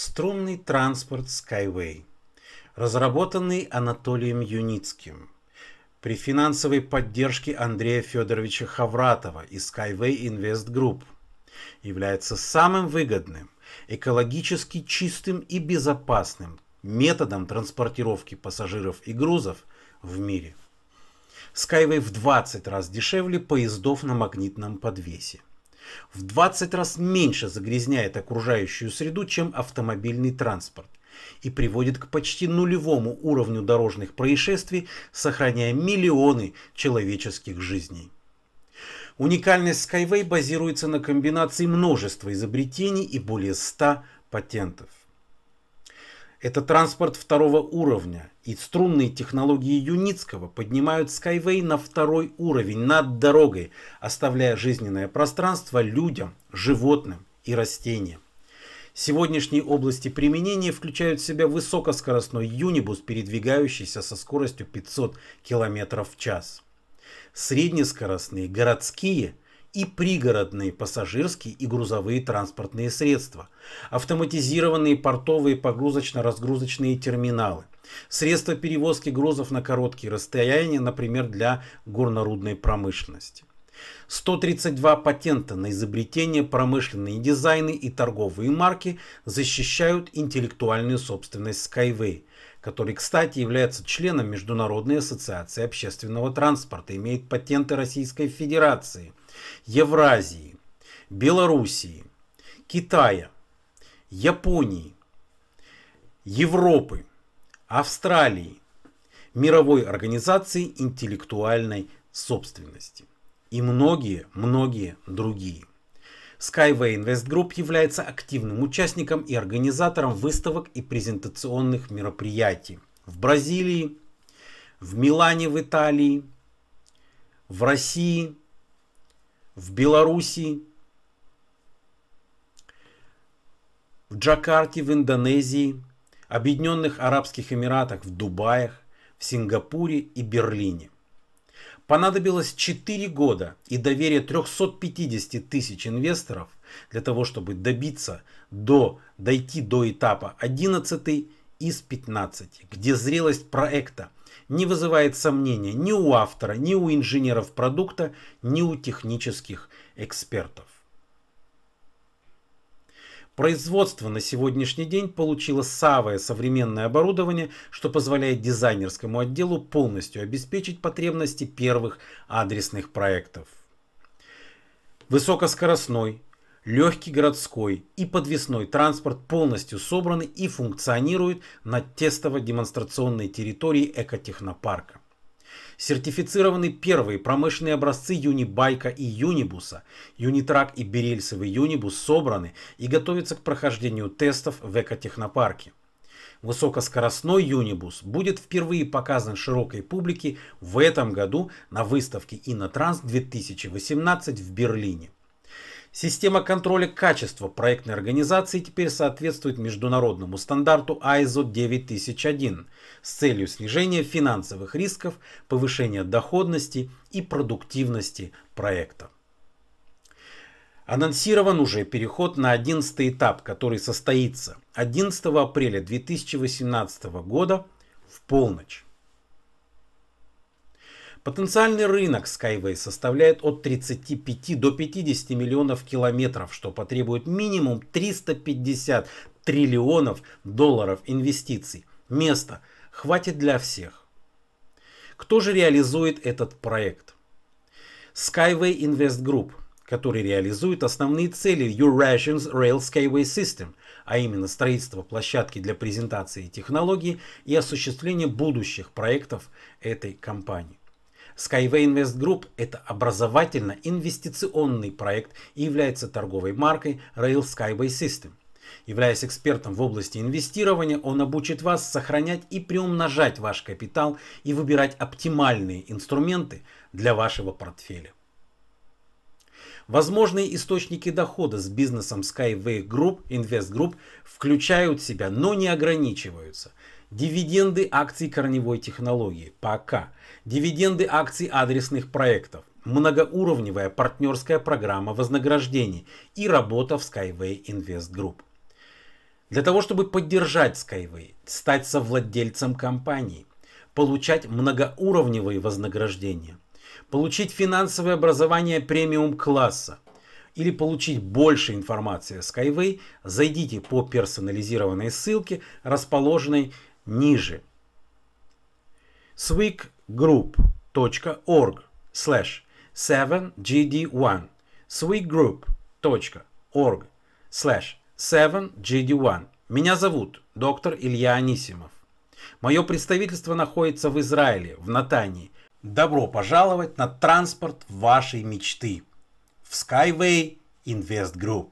струнный транспорт Skyway, разработанный Анатолием Юницким при финансовой поддержке Андрея Федоровича Хавратова и Skyway Invest Group, является самым выгодным, экологически чистым и безопасным методом транспортировки пассажиров и грузов в мире. Skyway в 20 раз дешевле поездов на магнитном подвесе в 20 раз меньше загрязняет окружающую среду, чем автомобильный транспорт и приводит к почти нулевому уровню дорожных происшествий, сохраняя миллионы человеческих жизней. Уникальность Skyway базируется на комбинации множества изобретений и более 100 патентов. Это транспорт второго уровня, и струнные технологии Юницкого поднимают Skyway на второй уровень над дорогой, оставляя жизненное пространство людям, животным и растениям. Сегодняшние области применения включают в себя высокоскоростной юнибус, передвигающийся со скоростью 500 км в час. Среднескоростные городские – и пригородные пассажирские и грузовые транспортные средства, автоматизированные портовые погрузочно-разгрузочные терминалы, средства перевозки грузов на короткие расстояния, например, для горнорудной промышленности. 132 патента на изобретения, промышленные дизайны и торговые марки защищают интеллектуальную собственность Skyway, который, кстати, является членом Международной ассоциации общественного транспорта, имеет патенты Российской Федерации – Евразии, Белоруссии, Китая, Японии, Европы, Австралии, мировой организации интеллектуальной собственности и многие-многие другие. Skyway Invest Group является активным участником и организатором выставок и презентационных мероприятий в Бразилии, в Милане в Италии, в России, в Белоруссии, в Джакарте, в Индонезии, Объединенных Арабских Эмиратах, в Дубаях, в Сингапуре и Берлине. Понадобилось 4 года и доверие 350 тысяч инвесторов для того, чтобы добиться до, дойти до этапа 11 из 15, где зрелость проекта – не вызывает сомнения ни у автора, ни у инженеров продукта, ни у технических экспертов. Производство на сегодняшний день получило самое современное оборудование, что позволяет дизайнерскому отделу полностью обеспечить потребности первых адресных проектов. Высокоскоростной, легкий городской и подвесной транспорт полностью собраны и функционируют на тестово-демонстрационной территории экотехнопарка. Сертифицированы первые промышленные образцы Юнибайка и Юнибуса. Юнитрак и Берельсовый Юнибус собраны и готовятся к прохождению тестов в экотехнопарке. Высокоскоростной Юнибус будет впервые показан широкой публике в этом году на выставке Инотранс 2018 в Берлине. Система контроля качества проектной организации теперь соответствует международному стандарту ISO 9001 с целью снижения финансовых рисков, повышения доходности и продуктивности проекта. Анонсирован уже переход на 11 этап, который состоится 11 апреля 2018 года в полночь. Потенциальный рынок Skyway составляет от 35 до 50 миллионов километров, что потребует минимум 350 триллионов долларов инвестиций. Места хватит для всех. Кто же реализует этот проект? Skyway Invest Group, который реализует основные цели Eurasian Rail Skyway System, а именно строительство площадки для презентации технологий и осуществление будущих проектов этой компании. Skyway Invest Group – это образовательно-инвестиционный проект и является торговой маркой Rail Skyway System. Являясь экспертом в области инвестирования, он обучит вас сохранять и приумножать ваш капитал и выбирать оптимальные инструменты для вашего портфеля. Возможные источники дохода с бизнесом Skyway Group Invest Group включают в себя, но не ограничиваются – Дивиденды акций корневой технологии. Пока. Дивиденды акций адресных проектов. Многоуровневая партнерская программа вознаграждений и работа в Skyway Invest Group. Для того, чтобы поддержать Skyway, стать совладельцем компании, получать многоуровневые вознаграждения, получить финансовое образование премиум-класса или получить больше информации о Skyway, зайдите по персонализированной ссылке, расположенной ниже. swigroup.org slash 7gd1 swigroup.org slash 7gd1 Меня зовут доктор Илья Анисимов. Мое представительство находится в Израиле, в Натании. Добро пожаловать на транспорт вашей мечты в Skyway Invest Group.